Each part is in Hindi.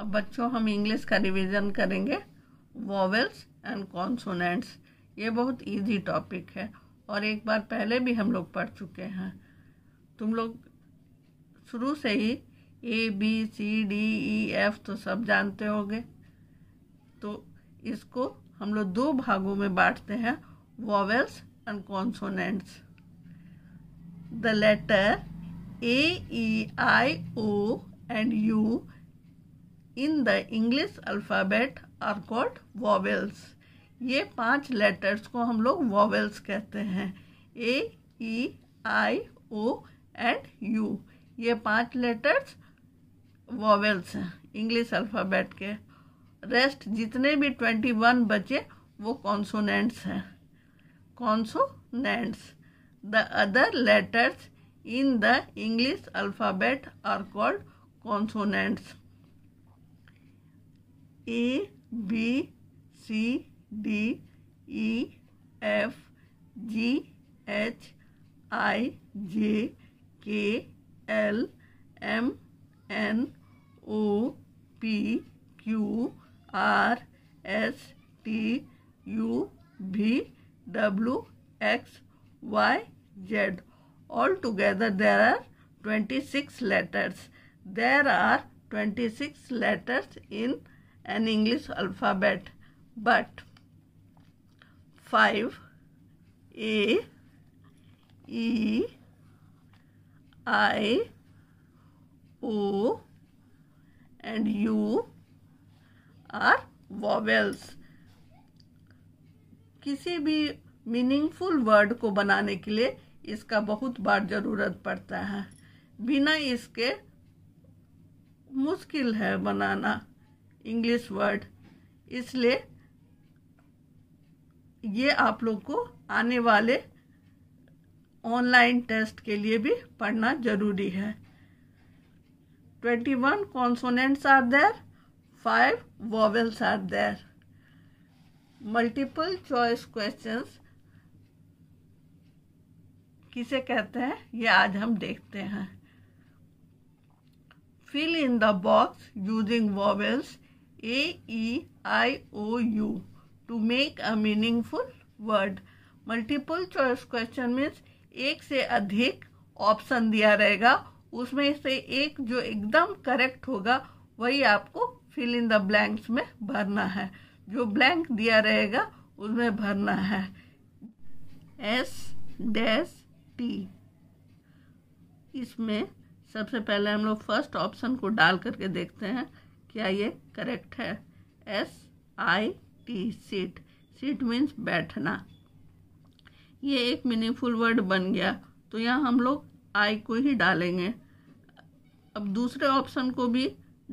अब बच्चों हम इंग्लिश का रिवीजन करेंगे वॉवल्स एंड कॉन्सोनेंट्स ये बहुत इजी टॉपिक है और एक बार पहले भी हम लोग पढ़ चुके हैं तुम लोग शुरू से ही A B C D E F तो सब जानते होंगे तो इसको हम लोग दो भागों में बांटते हैं vowels and consonants the letter A E I O and U in the English alphabet are called vowels ये पांच लेटर्स को हम लोग वॉवेल्स कहते हैं ए E I O and U ये पांच लेटर्स वॉवेल्स हैं इंग्लिश अल्फ़ाबेट के रेस्ट जितने भी ट्वेंटी वन बचे वो कॉन्सोनेंट्स हैं consonants the other letters in the English alphabet are called consonants A, B, C, D, E, F, G, H, I, J, K, L, M, N, O, P, Q, R, S, T, U, V, W, X, Y, Z. Altogether there are 26 letters. There are 26 letters in an English alphabet, but 5 A E I O and U are vowels. किसी भी मीनिंगफुल वर्ड को बनाने के लिए इसका बहुत बार ज़रूरत पड़ता है बिना इसके मुश्किल है बनाना इंग्लिश वर्ड इसलिए ये आप लोग को आने वाले ऑनलाइन टेस्ट के लिए भी पढ़ना जरूरी है twenty one consonants are there five vowels are there multiple choice questions किसे कहते हैं ये आज हम देखते हैं fill in the box using vowels A E I O U to make a meaningful word. Multiple choice question में एक से अधिक ऑप्शन दिया रहेगा उसमें से एक जो एकदम करेक्ट होगा वही आपको फिल इन द ब्लैंक्स में भरना है जो ब्लैंक दिया रहेगा उसमें भरना है एस डैस टी इसमें सबसे पहले हम लोग फर्स्ट ऑप्शन को डाल करके देखते हैं क्या ये करेक्ट है S I T sit sit means बैठना ये एक मीनिंगफुल वर्ड बन गया तो यहाँ हम लोग आई को ही डालेंगे अब दूसरे ऑप्शन को भी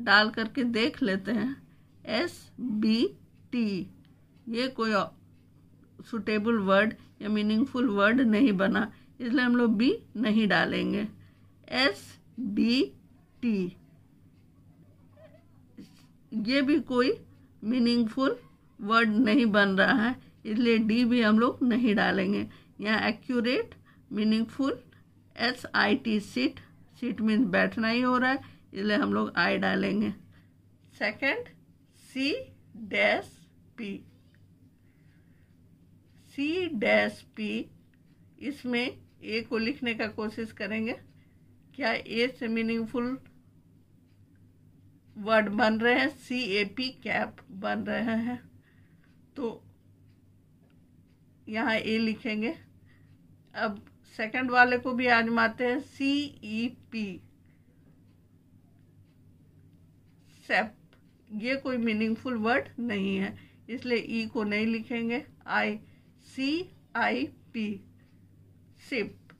डाल करके देख लेते हैं एस बी टी ये कोई सुटेबल वर्ड या मीनिंगफुल वर्ड नहीं बना इसलिए हम लोग बी नहीं डालेंगे एस बी टी ये भी कोई मीनिंगफुल वर्ड नहीं बन रहा है इसलिए डी भी हम लोग नहीं डालेंगे यहाँ accurate meaningful S I T sit sit means बैठना ही हो रहा है इसलिए हम लोग आई डालेंगे second C dash P C dash P इसमें ए को लिखने का कोशिश करेंगे क्या ए से मीनिंगफुल वर्ड बन रहे हैं सी ए पी कैप बन रहे हैं तो यहाँ ए लिखेंगे अब सेकंड वाले को भी आजमाते हैं सी ई पी सेप ये कोई मीनिंगफुल वर्ड नहीं है इसलिए ई e को नहीं लिखेंगे आई सी आई पी सिप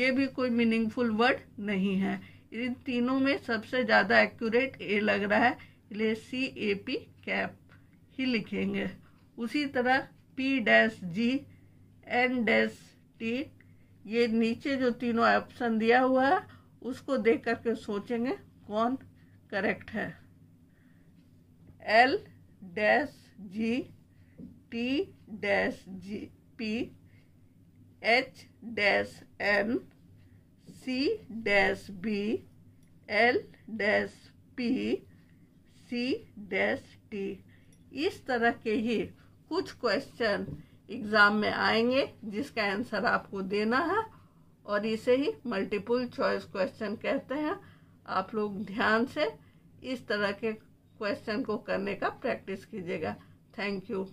ये भी कोई मीनिंगफुल वर्ड नहीं है इन तीनों में सबसे ज़्यादा एक्यूरेट ए लग रहा है इसलिए सी ए पी कैप ही लिखेंगे उसी तरह P dash G N dash T ये नीचे जो तीनों ऑप्शन दिया हुआ है उसको देख करके सोचेंगे कौन करेक्ट है L dash G T dash G P H dash N C dash B L dash P C dash T इस तरह के ही कुछ क्वेश्चन एग्ज़ाम में आएंगे जिसका आंसर आपको देना है और इसे ही मल्टीपल चॉइस क्वेश्चन कहते हैं आप लोग ध्यान से इस तरह के क्वेश्चन को करने का प्रैक्टिस कीजिएगा थैंक यू